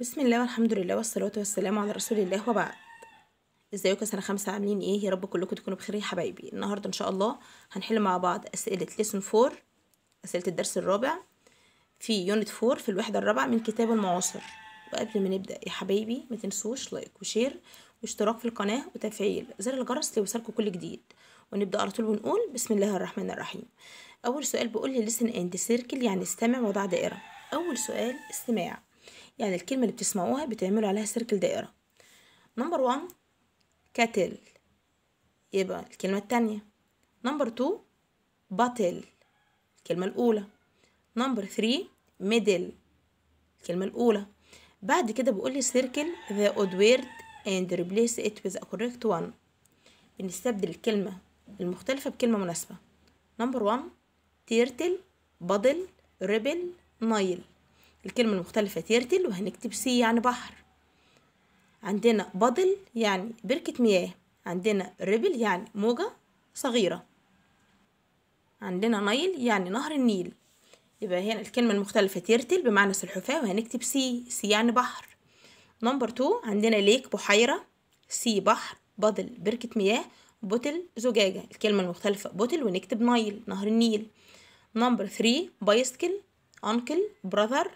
بسم الله والحمد لله والصلاة والسلام على رسول الله وبعد ازيكم سنة خمسة عاملين ايه يا رب كلكم تكونوا بخير يا حبايبي النهاردة ان شاء الله هنحل مع بعض اسئلة ليسون فور اسئلة الدرس الرابع في يونت فور في الوحدة الرابعة من كتاب المعاصر وقبل ما نبدأ يا حبايبي ما تنسوش لايك وشير واشتراك في القناة وتفعيل زر الجرس ليوصلكم كل جديد ونبدأ على طول ونقول بسم الله الرحمن الرحيم أول سؤال بيقول لي listen and circle يعني استمع وضع دائرة أول سؤال استماع يعني الكلمة اللي بتسمعوها بتعملوا عليها سيركل دائرة نمبر وان كاتل يبقى الكلمة التانية نمبر تو باتل الكلمة الأولى نمبر ثري ميدل الكلمة الأولى بعد كده بقول لي سيركل ذا odd word and replace it with a correct one بنستبدل الكلمة المختلفة بكلمة مناسبة نمبر 1 تيرتل بادل ريبل نايل الكلمة المختلفة تيرتل وهنكتب سي يعني بحر عندنا بادل يعني بركة مياه عندنا ريبل يعني موجة صغيرة عندنا نيل يعني نهر النيل يبقى هنا الكلمة المختلفة تيرتل بمعنى سلحفاة وهنكتب سي سي يعني بحر نمبر تو عندنا ليك بحيرة سي بحر بادل بركة مياه بوتل زجاجة الكلمة المختلفة بوتل ونكتب نيل نهر النيل نمبر ثري بايسكل أنكل براذر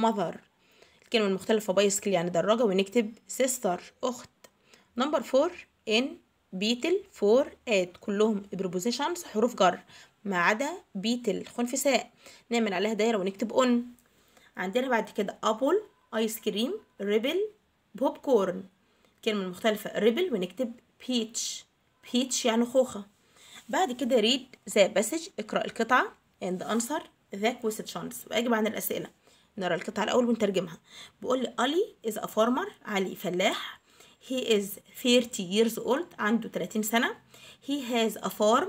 mother الكلمة المختلفة بايسكل يعني دراجة ونكتب sister أخت نمبر فور in بيتل فور ات كلهم prepositions حروف جر ما عدا بيتل خنفساء نعمل عليها دايرة ونكتب اون عندنا بعد كده ابل ايس كريم ريبل بوب كورن الكلمة المختلفة ريبل ونكتب بيتش بيتش يعني خوخة بعد كده read the passage اقرأ القطعة and answer the كويستشنز وأجب عن الأسئلة نرى القطعة الأول ونترجمها بيقول لي ألي is a farmer علي فلاح he is 30 years old عنده 30 سنة he has a farm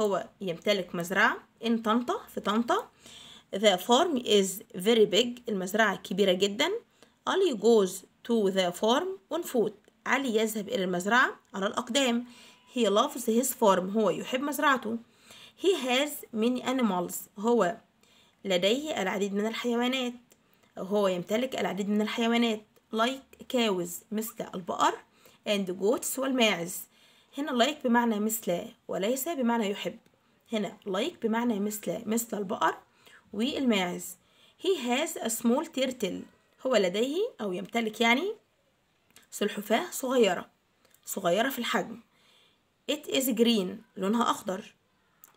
هو يمتلك مزرعة in طنطا في طنطا the farm is very big المزرعة كبيرة جدا ألي goes to the farm on foot علي يذهب إلى المزرعة على الأقدام he loves his farm هو يحب مزرعته he has many animals هو لديه العديد من الحيوانات هو يمتلك العديد من الحيوانات like كاوز مثل البقر and goats والماعز هنا like بمعنى مثل وليس بمعنى يحب هنا like بمعنى مثل مثل البقر والماعز he has a small turtle هو لديه أو يمتلك يعني سلحفاة صغيرة صغيرة في الحجم it is green لونها أخضر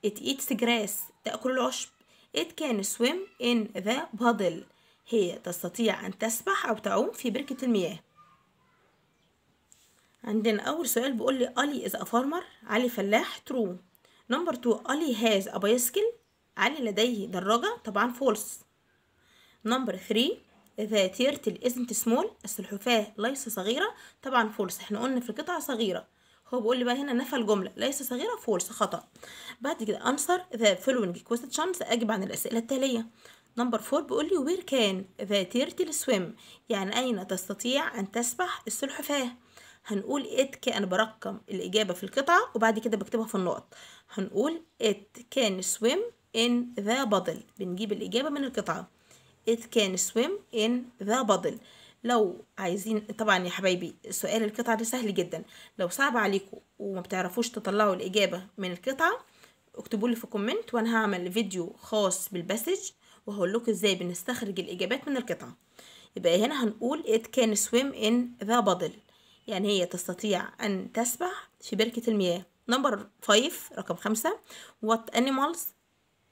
it eats grass تأكل العشب it can swim in the puddle هي تستطيع أن تسبح أو تعوم في بركة المياه عندنا أول سؤال بيقول لي ألي is أفارمر علي فلاح ترو نمبر تو ألي هاز أبايسكل علي لديه دراجة طبعا فولس نمبر ثري إذا تيرتل إزنت سمول السلحفاة ليس صغيرة طبعا فولس احنا قلنا في القطعة صغيرة هو بيقول لي بقى هنا نفى الجملة ليس صغيرة فولس خطأ بعد كده أنصر ذا following questions أجب عن الأسئلة التالية نمبر 4 بيقول لي وير كان ذا تيرتل سويم يعني أين تستطيع أن تسبح السلحفاة هنقول ات كان أنا برقم الإجابة في القطعة وبعد كده بكتبها في النقط هنقول ات كان swim in the بادل بنجيب الإجابة من القطعة ات كان swim in the بادل لو عايزين طبعا يا حبايبي سؤال القطعة ده سهل جدا لو صعب عليكم وما بتعرفوش تطلعوا الإجابة من القطعة اكتبوا لي في كومنت وانا هعمل فيديو خاص بالباسج وهقول لكم ازاي بنستخرج الاجابات من القطعه يبقى هنا هنقول it can swim in the bottle يعني هي تستطيع ان تسبح في بركه المياه نمبر 5 رقم 5 what animals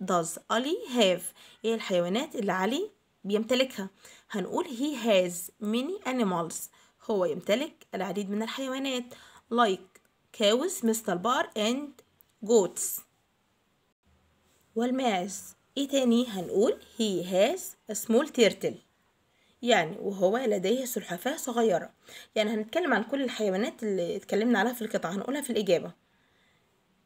does علي have ايه الحيوانات اللي علي بيمتلكها هنقول he has many animals هو يمتلك العديد من الحيوانات like cows مثل البقر and goats والماعز ايه تاني هنقول he has a small turtle يعني وهو لديه سلحفاة صغيرة يعني هنتكلم عن كل الحيوانات اللي اتكلمنا عليها في القطعة هنقولها في الإجابة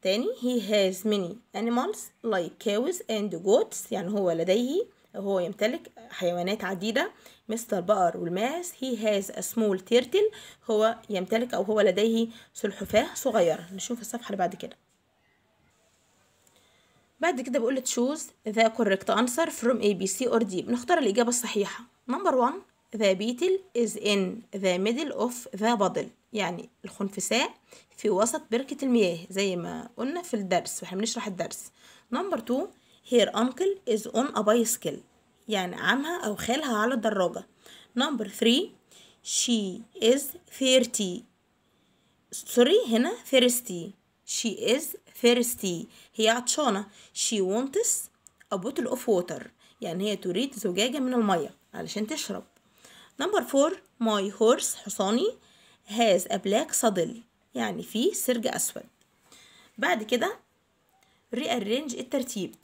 تاني he has many animals like cows and goats يعني هو لديه هو يمتلك حيوانات عديدة مثل البقر والماس he has a small turtle هو يمتلك أو هو لديه سلحفاة صغيرة نشوف الصفحة اللي بعد كده بعد كده بيقول تشوز ذا كوركت انسر فروم اي بي سي اور دي بنختار الاجابه الصحيحه نمبر 1 ذا بيتل از ان ذا ميدل اوف ذا بادل يعني الخنفساء في وسط بركه المياه زي ما قلنا في الدرس واحنا بنشرح الدرس نمبر 2 هير انكل از اون ا بايسكل يعني عمها او خالها على الدراجه نمبر 3 شي از 30 سوري هنا thirsty She is thirsty هي عطشانة She wants a bottle of water يعني هي تريد زجاجة من المية علشان تشرب Number four My horse حصاني has a black saddle يعني فيه سرج أسود بعد كده rearrange الترتيب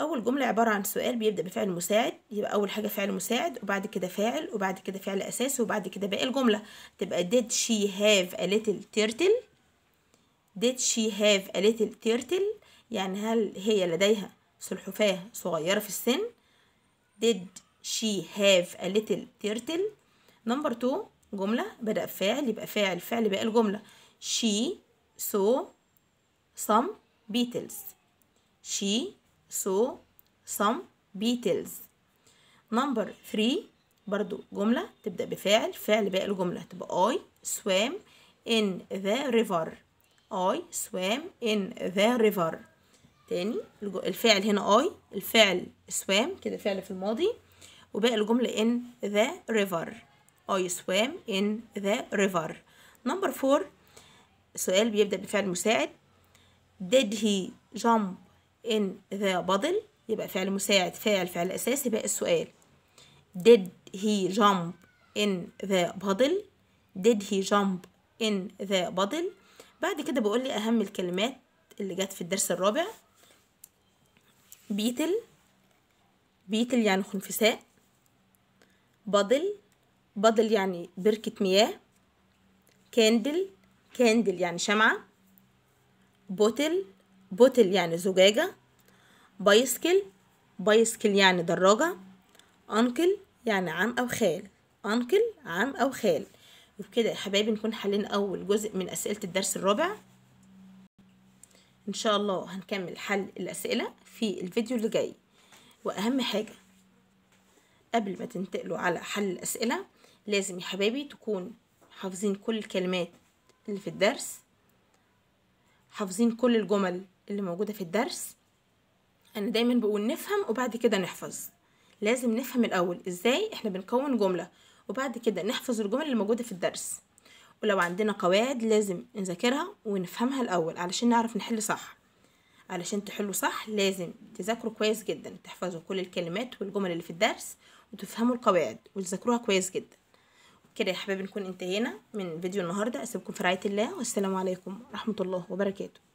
أول جملة عبارة عن سؤال بيبدأ بفعل مساعد يبقى أول حاجة فعل مساعد وبعد كده فاعل وبعد كده فعل أساسي وبعد كده باقي الجملة تبقى did she have a little turtle did she have a little turtle يعني هل هي لديها سلحفاة صغيرة في السن did she have a little turtle نمبر two جملة بدأ فاعل يبقى فاعل فعل باقي الجملة she saw some beetles she saw some beetles نمبر three برضو جملة تبدأ بفاعل فعل باقي الجملة تبقى I swam in the river I swam in the river تاني الفعل هنا I الفعل swam كده فعل في الماضي وباقي الجملة in the river I swam in the river number four سؤال بيبدأ بفعل مساعد did he jump in the puddle يبقى فعل مساعد فعل فعل أساسي بقى السؤال did he jump in the puddle did he jump in the puddle بعد كده بقول لي اهم الكلمات اللي جت في الدرس الرابع بيتل بيتل يعني خنفساء بادل بادل يعني بركة مياه كاندل كاندل يعني شمعة بوتل بوتل يعني زجاجة بايسكل بايسكل يعني دراجة أنكل يعني عم أو خال أنكل عم أو خال وبكده يا حبايبي نكون حلينا اول جزء من اسئله الدرس الرابع ان شاء الله هنكمل حل الاسئله في الفيديو اللي جاي واهم حاجه قبل ما تنتقلوا على حل الاسئله لازم يا حبايبي تكون حافظين كل الكلمات اللي في الدرس حافظين كل الجمل اللي موجوده في الدرس انا دايما بقول نفهم وبعد كده نحفظ لازم نفهم الاول ازاي احنا بنكون جمله وبعد كده نحفظ الجمل اللي موجودة في الدرس ولو عندنا قواعد لازم نذاكرها ونفهمها الأول علشان نعرف نحل صح علشان تحلوا صح لازم تذاكروا كويس جدا تحفظوا كل الكلمات والجمل اللي في الدرس وتفهموا القواعد وتذاكروها كويس جدا كده يا حبايبي نكون انتهينا من فيديو النهارده اسيبكم في رعايه الله والسلام عليكم ورحمه الله وبركاته